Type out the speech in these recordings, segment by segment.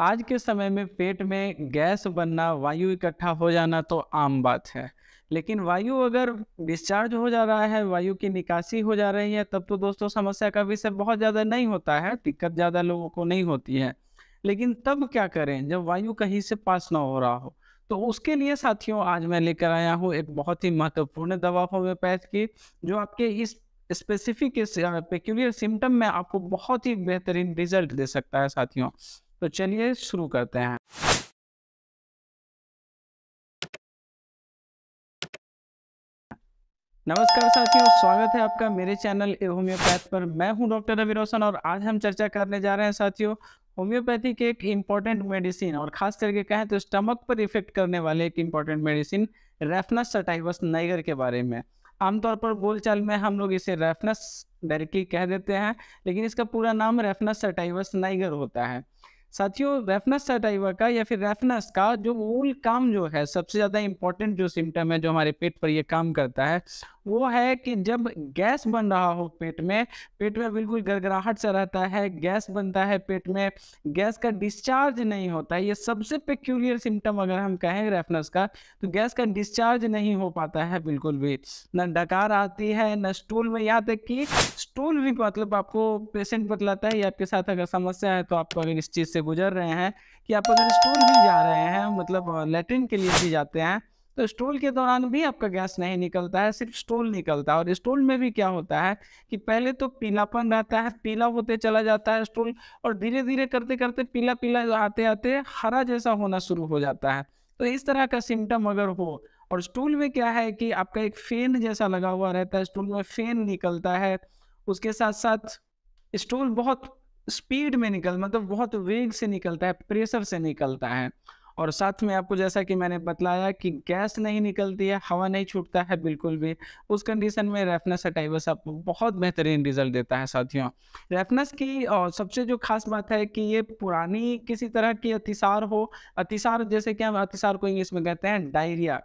आज के समय में पेट में गैस बनना वायु इकट्ठा हो जाना तो आम बात है लेकिन वायु अगर डिस्चार्ज हो जा रहा है वायु की निकासी हो जा रही है तब तो दोस्तों समस्या का विषय बहुत ज़्यादा नहीं होता है दिक्कत ज़्यादा लोगों को नहीं होती है लेकिन तब क्या करें जब वायु कहीं से पास ना हो रहा हो तो उसके लिए साथियों आज मैं लेकर आया हूँ एक बहुत ही महत्वपूर्ण दवा होम्योपैथ की जो आपके इस स्पेसिफिक पेक्यूलियर सिम्टम में आपको बहुत ही बेहतरीन रिजल्ट दे सकता है साथियों तो चलिए शुरू करते हैं नमस्कार साथियों स्वागत है आपका मेरे चैनल होम्योपैथ पर मैं हूं डॉक्टर रवि रोशन और आज हम चर्चा करने जा रहे हैं साथियों होम्योपैथी के एक इम्पॉर्टेंट मेडिसिन और खास करके कहें तो स्टमक पर इफेक्ट करने वाले एक important medicine Raphanus sativus niger के बारे में आमतौर पर बोलचाल में हम लोग इसे रेफनस डायरेक्टली कह देते हैं लेकिन इसका पूरा नाम रेफनस सटाइवस नाइगर होता है साथियों रेफनस सेटाइवा का या फिर रेफनस का जो मूल काम जो है सबसे ज़्यादा इंपॉर्टेंट जो सिम्टम है जो हमारे पेट पर यह काम करता है वो है कि जब गैस बन रहा हो पेट में पेट में बिल्कुल गड़गड़ाहट से रहता है गैस बनता है पेट में गैस का डिस्चार्ज नहीं होता है ये सबसे पेक्यूलियर सिम्टम अगर हम कहें रेफनस का तो गैस का डिस्चार्ज नहीं हो पाता है बिल्कुल भी न डकार आती है न स्टूल में यहाँ तक कि स्टूल भी मतलब आपको पेशेंट बतलाता है या आपके साथ अगर समस्या है तो आप अगर इस चीज़ से गुजर रहे हैं कि आप अगर स्टूल भी जा रहे हैं मतलब लेटरिन के लिए भी जाते हैं तो स्टोल के दौरान भी आपका गैस नहीं निकलता है सिर्फ स्टोल निकलता है और स्टोल में भी क्या होता है कि पहले तो पीलापन रहता है पीला होते चला जाता है स्टोल और धीरे धीरे करते करते पीला पीला आते आते हरा जैसा होना शुरू हो जाता है तो इस तरह का सिम्टम अगर हो और स्टूल में क्या है कि आपका एक फैन जैसा लगा हुआ रहता है स्टूल में फैन निकलता है उसके साथ साथ स्टूल बहुत स्पीड में निकल मतलब बहुत वेग से निकलता है प्रेशर से निकलता है और साथ में आपको जैसा कि मैंने बतलाया कि गैस नहीं निकलती है हवा नहीं छूटता है बिल्कुल भी उस कंडीशन में रेफनस अटाइवस आपको बहुत बेहतरीन रिजल्ट देता है साथियों रेफनस की और सबसे जो खास बात है कि ये पुरानी किसी तरह की अतिसार हो अतिसार जैसे कि हम अतिसार को इंग्लिश में कहते हैं डायरिया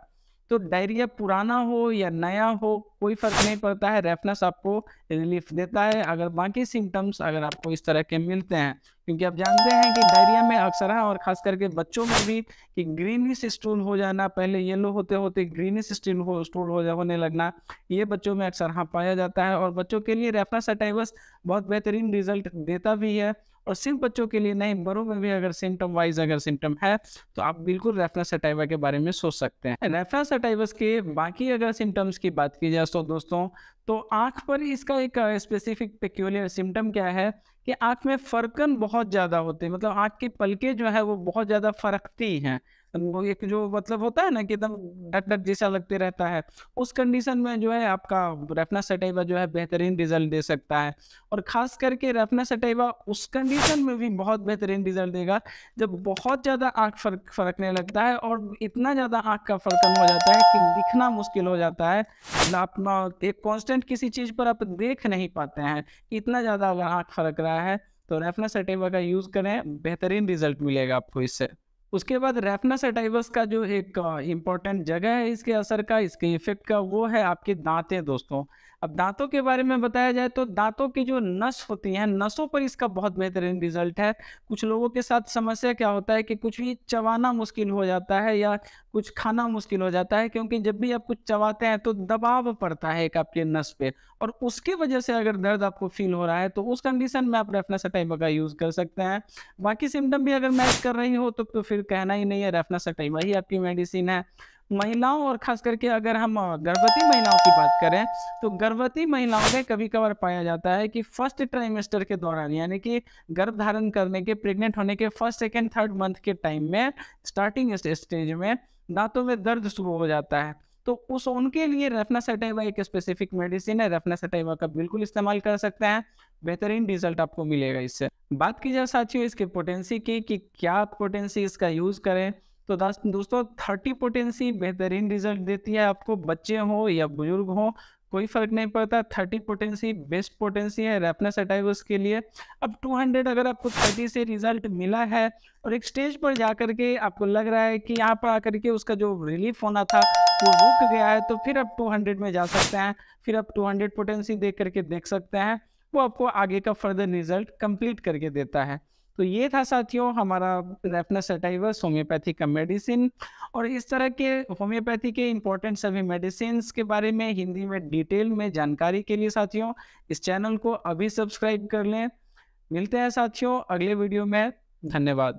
तो डायरिया पुराना हो या नया हो कोई फर्क नहीं पड़ता है रेफनेस आपको रिलीफ देता है अगर बाकी सिम्टम्स अगर आपको इस तरह के मिलते हैं क्योंकि आप जानते हैं कि डायरिया में अक्सर है और खास करके बच्चों में भी कि ग्रीनिश स्टूल हो जाना पहले येलो होते होते ग्रीनिश स्टूल हो स्टूल हो जा होने लगना ये बच्चों में अक्सर हाँ पाया जाता है और बच्चों के लिए रेफनासाइटाइवस बहुत बेहतरीन रिजल्ट देता भी है और सिर्फ बच्चों के लिए नहीं बड़ों में भी अगर सिम्टम वाइज अगर सिम्टम है तो आप बिल्कुल रेफना सटाइवा के बारे में सोच सकते हैं रेफना सटाइवस के बाकी अगर सिम्टम्स की बात की जाए तो दोस्तों तो आँख पर इसका एक स्पेसिफिक पेक्यूलियर सिम्टम क्या है कि आँख में फरकन बहुत ज़्यादा होते हैं मतलब आँख की पलके जो है वो बहुत ज़्यादा फरकती हैं एक जो मतलब होता है ना कि एकदम हम्म, डट डट हम्म। जैसा लगते रहता है उस कंडीशन में जो है आपका रेफना सटाइवा जो है बेहतरीन रिजल्ट दे सकता है और खास करके रेफना सटाइवा उस कंडीशन में भी बहुत बेहतरीन रिजल्ट देगा जब बहुत ज़्यादा आँख फर्क फर्कने लगता है और इतना ज़्यादा आँख का फर्कन हो जाता है कि दिखना मुश्किल हो जाता है अपना मतलब एक कॉन्स्टेंट किसी चीज़ पर आप देख नहीं पाते हैं इतना ज़्यादा आँख फर्क रहा है तो रेफना सटेवा का यूज़ करें बेहतरीन रिजल्ट मिलेगा आपको इससे उसके बाद सेटाइवस का जो एक इम्पॉर्टेंट जगह है इसके असर का इसके इफेक्ट का वो है आपके दांतें दोस्तों अब दांतों के बारे में बताया जाए तो दांतों की जो नस होती हैं नसों पर इसका बहुत बेहतरीन रिजल्ट है कुछ लोगों के साथ समस्या क्या होता है कि कुछ भी चबाना मुश्किल हो जाता है या कुछ खाना मुश्किल हो जाता है क्योंकि जब भी आप कुछ चबाते हैं तो दबाव पड़ता है एक आपके नस पे और उसकी वजह से अगर दर्द आपको फील हो रहा है तो उस कंडीशन में आप रेफना सटाइमा का यूज़ कर सकते हैं बाकी सिम्टम भी अगर मैच कर रही हो तो, तो फिर कहना ही नहीं है रेफना रेफनासाटाइमा ही आपकी मेडिसिन है महिलाओं और खास करके अगर हम गर्भवती महिलाओं की बात करें तो गर्भवती महिलाओं में कभी कभार पाया जाता है कि फर्स्ट ट्राइमेस्टर के दौरान यानी कि गर्भ धारण करने के प्रेग्नेंट होने के फर्स्ट सेकेंड थर्ड मंथ के टाइम में स्टार्टिंग स्टेज में दांतों में दर्द शुरू हो जाता है तो उस उनके लिए सेटाइवा एक स्पेसिफिक मेडिसिन है सेटाइवा का बिल्कुल इस्तेमाल कर सकते हैं बेहतरीन रिजल्ट आपको मिलेगा इससे बात की जाए साथियों इसके पोटेंसी की कि क्या पोटेंसी इसका यूज़ करें तो दोस्तों थर्टी पोटेंसी बेहतरीन रिजल्ट देती है आपको बच्चे हो या बुजुर्ग हो कोई फर्क नहीं पड़ता थर्टी पोटेंसी बेस्ट पोटेंसी है रेपनस अटाइवस के लिए अब टू हंड्रेड अगर आपको थर्टी से रिजल्ट मिला है और एक स्टेज पर जा कर के आपको लग रहा है कि यहाँ पर आकर के उसका जो रिलीफ होना था वो रुक गया है तो फिर आप टू हंड्रेड में जा सकते हैं फिर आप टू हंड्रेड पोटेंसी देख करके देख सकते हैं वो आपको आगे का फर्दर रिजल्ट कंप्लीट करके देता है तो ये था साथियों हमारा रेफनस अटाइवस होम्योपैथी का मेडिसिन और इस तरह के होम्योपैथी के इंपॉर्टेंट सभी मेडिसिन के बारे में हिंदी में डिटेल में जानकारी के लिए साथियों इस चैनल को अभी सब्सक्राइब कर लें मिलते हैं साथियों अगले वीडियो में धन्यवाद